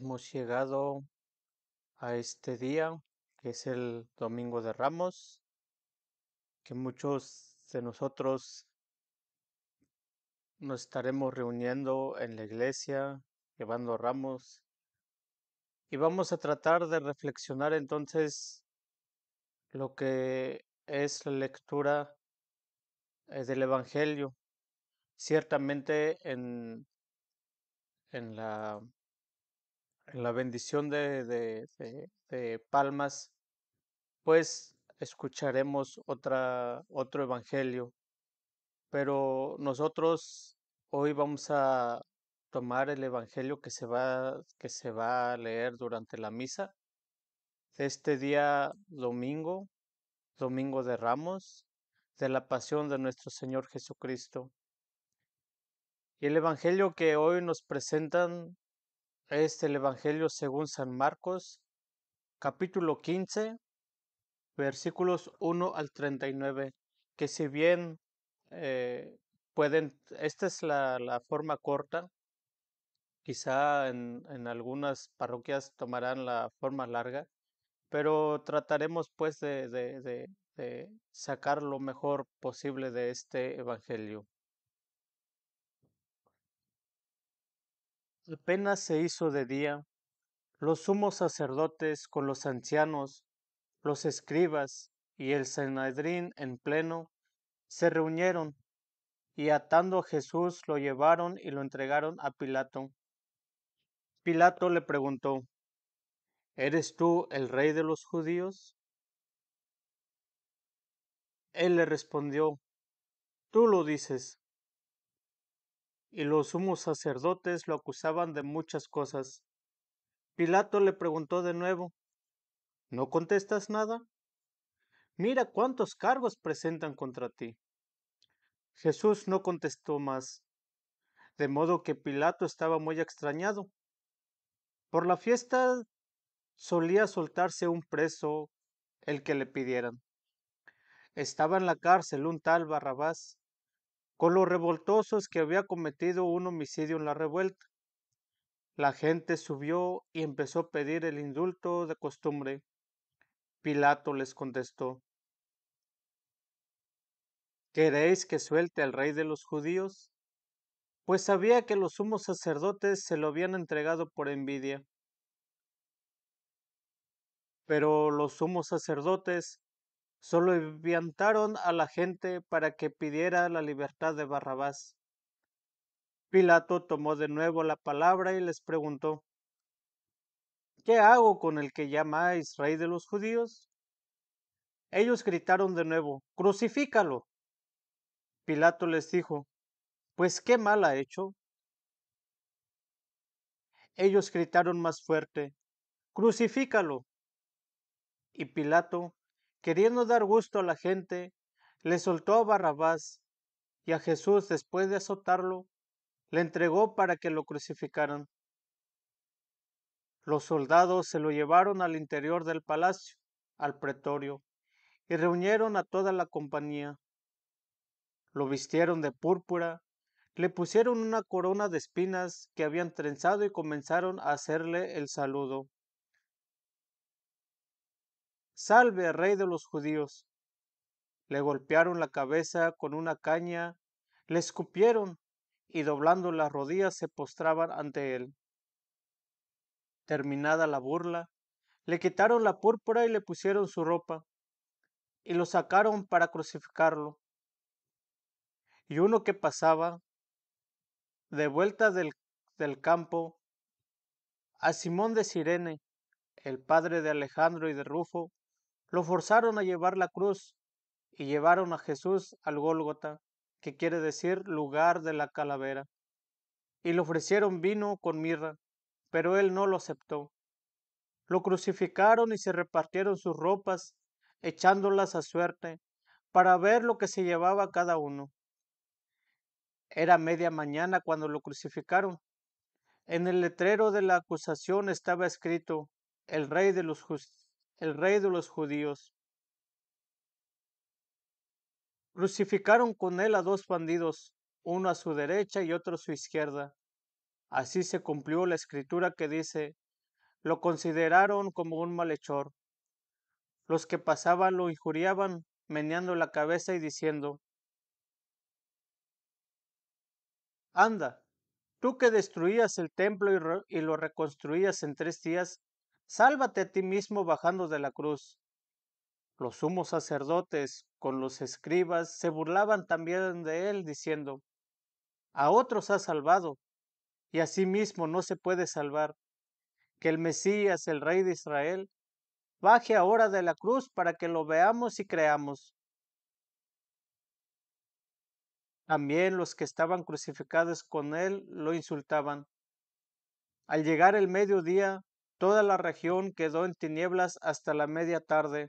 Hemos llegado a este día, que es el Domingo de Ramos, que muchos de nosotros nos estaremos reuniendo en la iglesia, llevando ramos, y vamos a tratar de reflexionar entonces lo que es la lectura eh, del Evangelio. Ciertamente en, en la en la bendición de, de, de, palmas, pues escucharemos otra, otro evangelio. Pero nosotros hoy vamos a tomar el evangelio que se va, que se va a leer durante la misa este día domingo, domingo de Ramos, de la pasión de nuestro Señor Jesucristo. Y el evangelio que hoy nos presentan es el Evangelio según San Marcos, capítulo 15, versículos 1 al 39, que si bien eh, pueden, esta es la, forma corta, quizá en, algunas parroquias tomarán la forma larga, pero trataremos pues de sacar lo mejor posible de este Evangelio. Apenas se hizo de día, los sumos sacerdotes con los ancianos, los escribas y el Sanedrín en pleno se reunieron y atando a Jesús lo llevaron y lo entregaron a Pilato. Pilato le preguntó, ¿Eres tú el rey de los judíos? Él le respondió, Tú lo dices y los sumos sacerdotes lo acusaban de muchas cosas. Pilato le preguntó de nuevo ¿No contestas nada? Mira cuántos cargos presentan contra ti. Jesús no contestó más, de modo que Pilato estaba muy extrañado. Por la fiesta solía soltarse un preso el que le pidieran. Estaba en la cárcel un tal Barrabás, con los revoltosos que había cometido un homicidio en la revuelta. La gente subió y empezó a pedir el indulto de costumbre. Pilato les contestó, ¿Queréis que suelte al rey de los judíos? Pues sabía que los sumos sacerdotes se lo habían entregado por envidia. Pero los sumos sacerdotes Solo enviantaron a la gente para que pidiera la libertad de Barrabás. Pilato tomó de nuevo la palabra y les preguntó, ¿Qué hago con el que llamáis rey de los judíos? Ellos gritaron de nuevo, Crucifícalo. Pilato les dijo, Pues qué mal ha hecho. Ellos gritaron más fuerte, Crucifícalo. Y Pilato queriendo dar gusto a la gente, le soltó a Barrabás y a Jesús, después de azotarlo, le entregó para que lo crucificaran. Los soldados se lo llevaron al interior del palacio, al pretorio, y reunieron a toda la compañía. Lo vistieron de púrpura, le pusieron una corona de espinas que habían trenzado y comenzaron a hacerle el saludo. Salve, rey de los judíos. Le golpearon la cabeza con una caña, le escupieron y doblando las rodillas se postraban ante él. Terminada la burla, le quitaron la púrpura y le pusieron su ropa, y lo sacaron para crucificarlo. Y uno que pasaba, de vuelta del, campo, a Simón de Sirene, el padre de Alejandro y de Rufo, lo forzaron a llevar la cruz y llevaron a Jesús al Gólgota, que quiere decir lugar de la calavera, y le ofrecieron vino con mirra, pero él no lo aceptó. Lo crucificaron y se repartieron sus ropas, echándolas a suerte, para ver lo que se llevaba cada uno. Era media mañana cuando lo crucificaron. En el letrero de la acusación estaba escrito, el rey de los, el rey de los judíos. Crucificaron con él a dos bandidos, uno a su derecha y otro a su izquierda. Así se cumplió la escritura que dice, lo consideraron como un malhechor. Los que pasaban lo injuriaban, meneando la cabeza y diciendo, Anda, tú que destruías el templo y, lo reconstruías en tres días, Sálvate a ti mismo bajando de la cruz. Los sumos sacerdotes con los escribas se burlaban también de él, diciendo, A otros ha salvado, y a sí mismo no se puede salvar. Que el Mesías, el Rey de Israel, baje ahora de la cruz para que lo veamos y creamos. También los que estaban crucificados con él lo insultaban. Al llegar el mediodía, Toda la región quedó en tinieblas hasta la media tarde.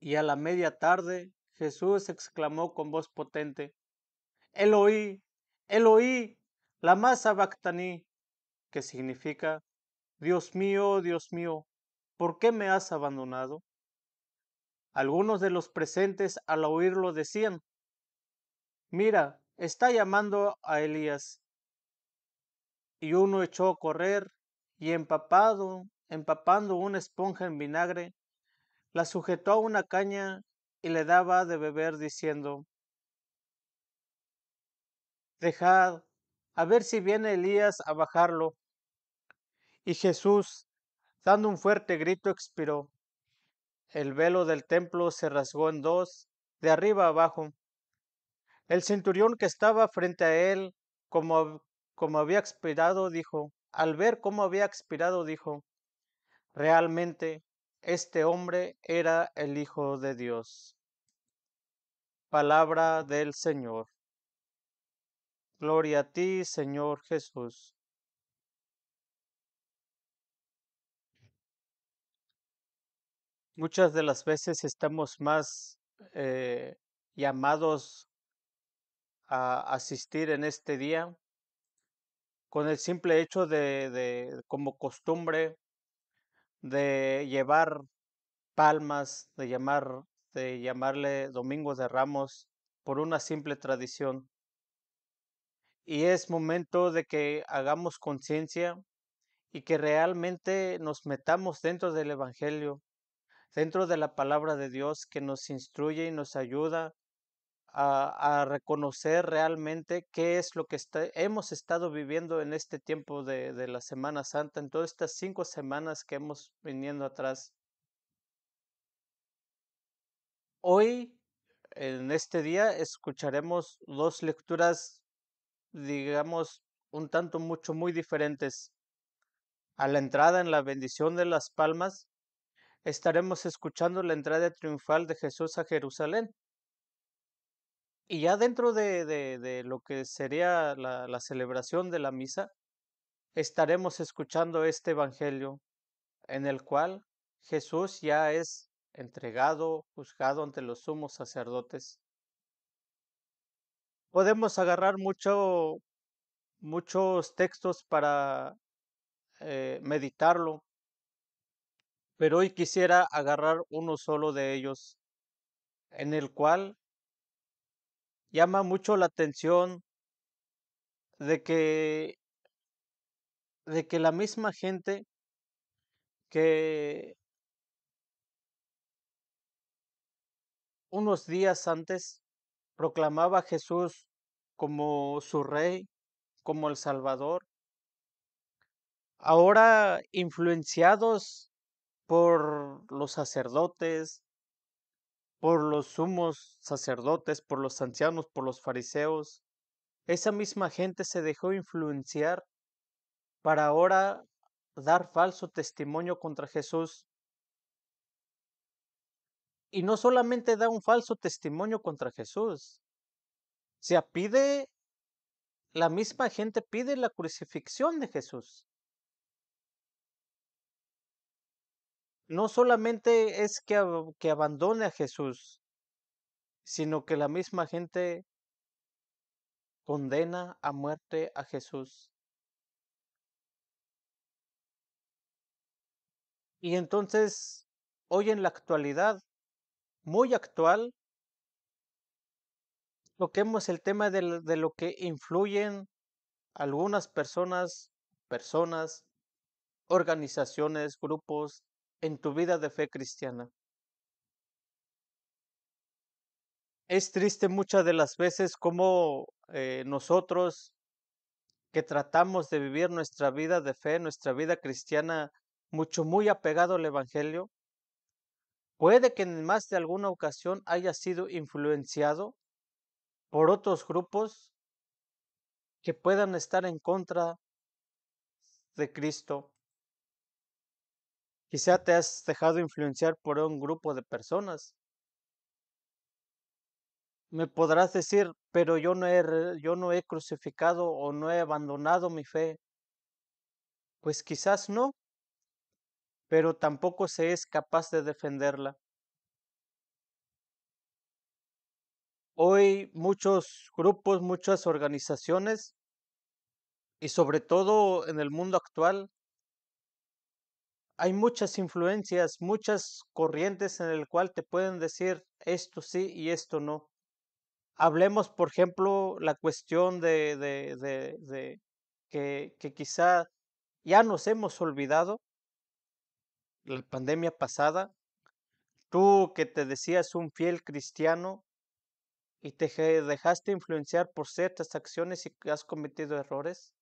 Y a la media tarde Jesús exclamó con voz potente, Eloí, Eloí, la masa bactaní, que significa, Dios mío, Dios mío, ¿por qué me has abandonado? Algunos de los presentes al oírlo decían, Mira, está llamando a Elías. Y uno echó a correr y empapado, empapando una esponja en vinagre, la sujetó a una caña y le daba de beber diciendo, Dejad, a ver si viene Elías a bajarlo. Y Jesús, dando un fuerte grito, expiró. El velo del templo se rasgó en dos, de arriba abajo. El centurión que estaba frente a él, como, como había expirado, dijo, al ver cómo había expirado, dijo, realmente este hombre era el Hijo de Dios. Palabra del Señor. Gloria a ti, Señor Jesús. Muchas de las veces estamos más eh, llamados a asistir en este día con el simple hecho de, como costumbre, de llevar palmas, de llamar, de llamarle Domingo de Ramos por una simple tradición. Y es momento de que hagamos conciencia y que realmente nos metamos dentro del Evangelio, dentro de la palabra de Dios que nos instruye y nos ayuda a, reconocer realmente qué es lo que hemos estado viviendo en este tiempo de, de, la Semana Santa, en todas estas cinco semanas que hemos viniendo atrás. Hoy, en este día, escucharemos dos lecturas, digamos, un tanto mucho muy diferentes. A la entrada en la bendición de las palmas, estaremos escuchando la entrada triunfal de Jesús a Jerusalén y ya dentro de, de, lo que sería la, celebración de la misa, estaremos escuchando este Evangelio en el cual Jesús ya es entregado, juzgado ante los sumos sacerdotes. Podemos agarrar mucho, muchos textos para eh, meditarlo, pero hoy quisiera agarrar uno solo de ellos, en el cual llama mucho la atención de que, de que la misma gente que unos días antes proclamaba a Jesús como su rey, como el Salvador, ahora influenciados por los sacerdotes, por los sumos sacerdotes, por los ancianos, por los fariseos. Esa misma gente se dejó influenciar para ahora dar falso testimonio contra Jesús. Y no solamente da un falso testimonio contra Jesús, se pide, la misma gente pide la crucifixión de Jesús. no solamente es que, que abandone a Jesús, sino que la misma gente condena a muerte a Jesús. Y entonces, hoy en la actualidad, muy actual, toquemos el tema de, de lo que influyen algunas personas, personas, organizaciones, grupos, en tu vida de fe cristiana. Es triste muchas de las veces como eh, nosotros que tratamos de vivir nuestra vida de fe, nuestra vida cristiana, mucho muy apegado al Evangelio, puede que en más de alguna ocasión haya sido influenciado por otros grupos que puedan estar en contra de Cristo, Quizá te has dejado influenciar por un grupo de personas. Me podrás decir, pero yo no he, yo no he crucificado o no he abandonado mi fe. Pues quizás no, pero tampoco se es capaz de defenderla. Hoy muchos grupos, muchas organizaciones, y sobre todo en el mundo actual, hay muchas influencias, muchas corrientes en el cual te pueden decir esto sí y esto no. Hablemos, por ejemplo, la cuestión de, que, que, quizá ya nos hemos olvidado, la pandemia pasada, tú que te decías un fiel cristiano y te dejaste influenciar por ciertas acciones y has cometido errores,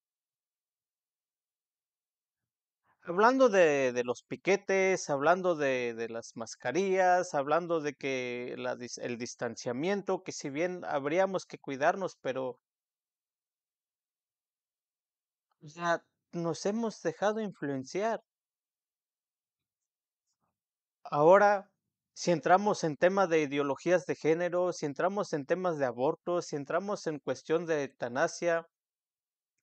hablando de, de, los piquetes, hablando de, de, las mascarillas, hablando de que el distanciamiento, que si bien habríamos que cuidarnos, pero... O sea, nos hemos dejado influenciar. Ahora, si entramos en temas de ideologías de género, si entramos en temas de aborto, si entramos en cuestión de eutanasia,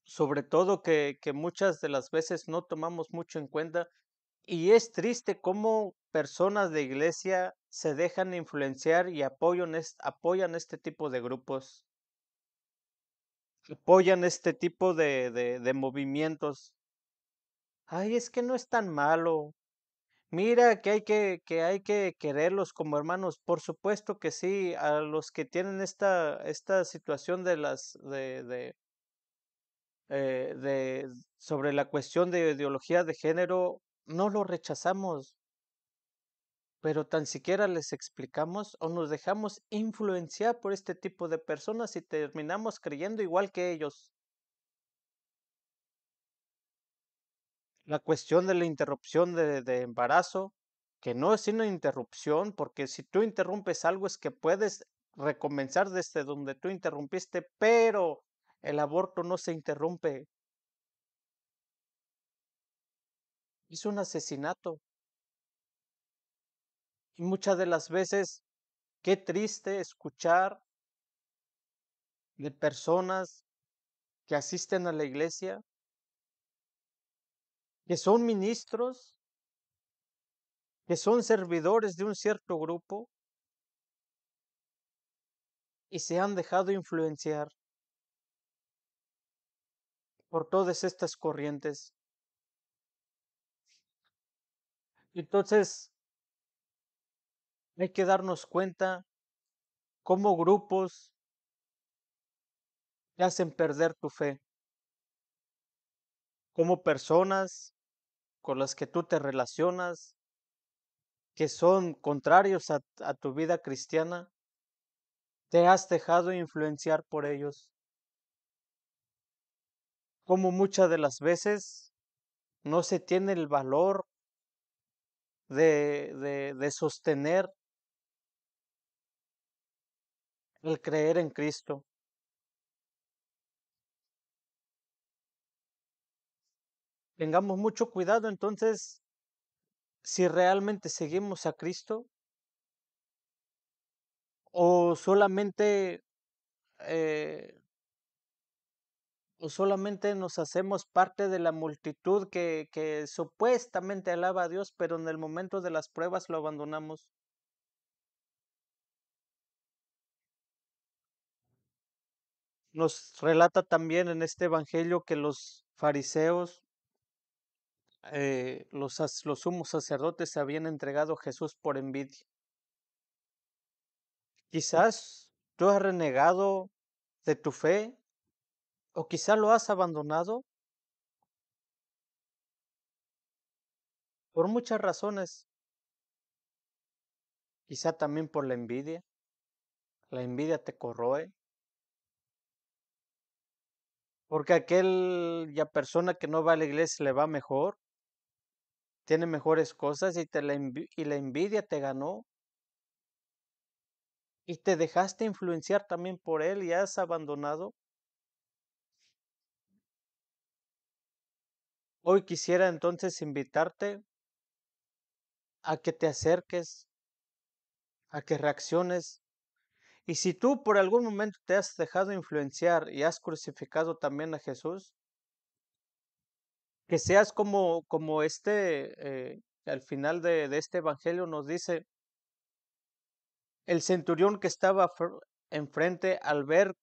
sobre todo que, que muchas de las veces no tomamos mucho en cuenta y es triste cómo personas de iglesia se dejan influenciar y apoyan, apoyan este tipo de grupos, apoyan este tipo de, de, movimientos. Ay, es que no es tan malo. Mira que hay que, hay que quererlos como hermanos. Por supuesto que sí, a los que tienen esta, esta situación de las de eh, de, sobre la cuestión de ideología de género, no lo rechazamos, pero tan siquiera les explicamos o nos dejamos influenciar por este tipo de personas y terminamos creyendo igual que ellos. La cuestión de la interrupción de, de embarazo, que no es una interrupción, porque si tú interrumpes algo es que puedes recomenzar desde donde tú interrumpiste, pero el aborto no se interrumpe. Es un asesinato. Y muchas de las veces, qué triste escuchar de personas que asisten a la iglesia, que son ministros, que son servidores de un cierto grupo y se han dejado influenciar por todas estas corrientes. Entonces, hay que darnos cuenta cómo grupos te hacen perder tu fe, cómo personas con las que tú te relacionas, que son contrarios a, a tu vida cristiana, te has dejado influenciar por ellos como muchas de las veces no se tiene el valor de, sostener el creer en Cristo. Tengamos mucho cuidado entonces si realmente seguimos a Cristo o solamente eh, o pues, solamente nos hacemos parte de la multitud que, supuestamente alaba a Dios, pero en el momento de las pruebas lo abandonamos. Nos relata también en este Evangelio que los fariseos, eh, los, los sumos sacerdotes se habían entregado a Jesús por envidia. Mm. Quizás tú has renegado de tu fe, o quizá lo has abandonado por muchas razones. Quizá también por la envidia. La envidia te corroe. Porque aquella persona que no va a la iglesia le va mejor, tiene mejores cosas y, te y la envidia te ganó. Y te dejaste influenciar también por él y has abandonado Hoy quisiera entonces invitarte a que te acerques, a que reacciones. Y si tú por algún momento te has dejado influenciar y has crucificado también a Jesús, que seas como, como este, eh, al final de, de este Evangelio nos dice, el centurión que estaba enfrente al ver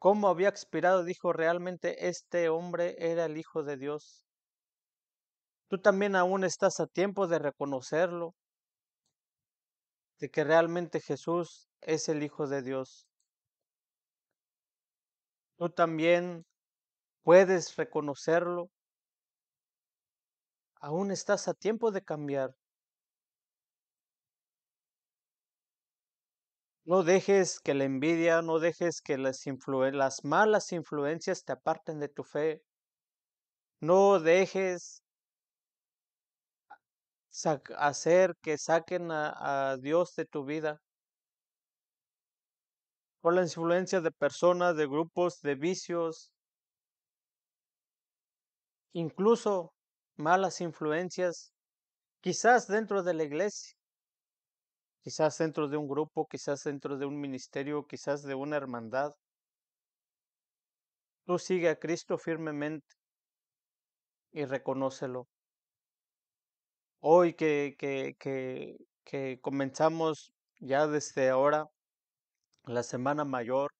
cómo había expirado, dijo realmente este hombre era el Hijo de Dios. Tú también aún estás a tiempo de reconocerlo, de que realmente Jesús es el Hijo de Dios. Tú también puedes reconocerlo. Aún estás a tiempo de cambiar. No dejes que la envidia, no dejes que las, las malas influencias te aparten de tu fe. No dejes hacer que saquen a, a, Dios de tu vida. Por la influencia de personas, de grupos, de vicios, incluso malas influencias, quizás dentro de la iglesia quizás dentro de un grupo, quizás dentro de un ministerio, quizás de una hermandad. Tú sigue a Cristo firmemente y reconócelo. Hoy que, comenzamos ya desde ahora la semana mayor,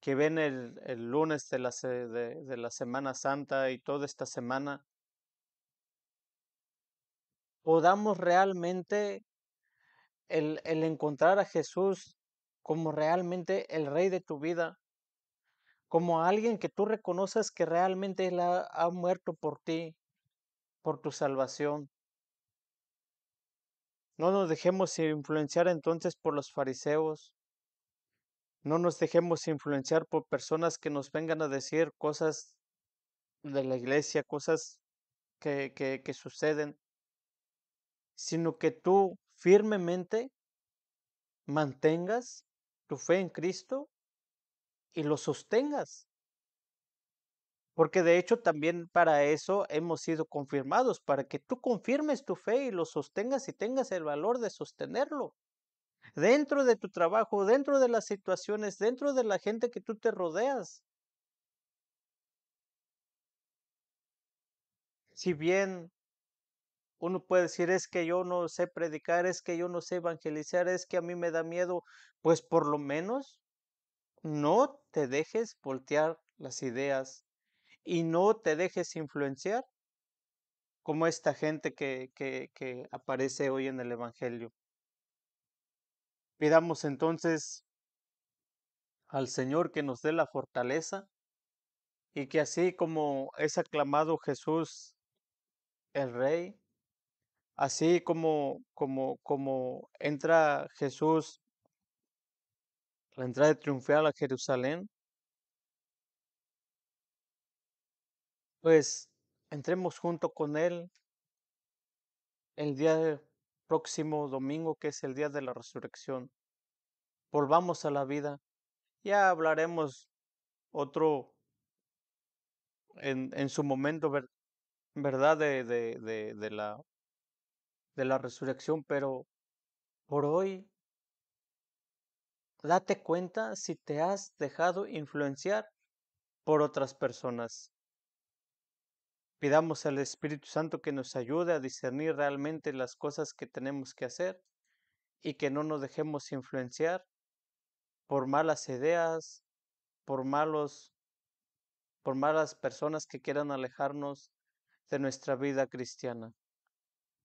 que viene el, lunes de la, de la Semana Santa y toda esta semana, podamos realmente el, encontrar a Jesús como realmente el rey de tu vida, como alguien que tú reconoces que realmente Él ha, muerto por ti, por tu salvación. No nos dejemos influenciar entonces por los fariseos. No nos dejemos influenciar por personas que nos vengan a decir cosas de la iglesia, cosas que, que suceden, sino que tú firmemente mantengas tu fe en Cristo y lo sostengas. Porque de hecho también para eso hemos sido confirmados, para que tú confirmes tu fe y lo sostengas y tengas el valor de sostenerlo. Dentro de tu trabajo, dentro de las situaciones, dentro de la gente que tú te rodeas. Si bien uno puede decir, es que yo no sé predicar, es que yo no sé evangelizar, es que a mí me da miedo. Pues por lo menos no te dejes voltear las ideas y no te dejes influenciar como esta gente que, aparece hoy en el Evangelio. Pidamos entonces al Señor que nos dé la fortaleza y que así como es aclamado Jesús el Rey, así como, como, como entra Jesús, la entrada triunfal a Jerusalén, pues entremos junto con Él el día próximo domingo, que es el día de la resurrección. Volvamos a la vida. Ya hablaremos otro en, su momento, ¿verdad? De, de la de la resurrección, pero por hoy date cuenta si te has dejado influenciar por otras personas. Pidamos al Espíritu Santo que nos ayude a discernir realmente las cosas que tenemos que hacer y que no nos dejemos influenciar por malas ideas, por malos por malas personas que quieran alejarnos de nuestra vida cristiana.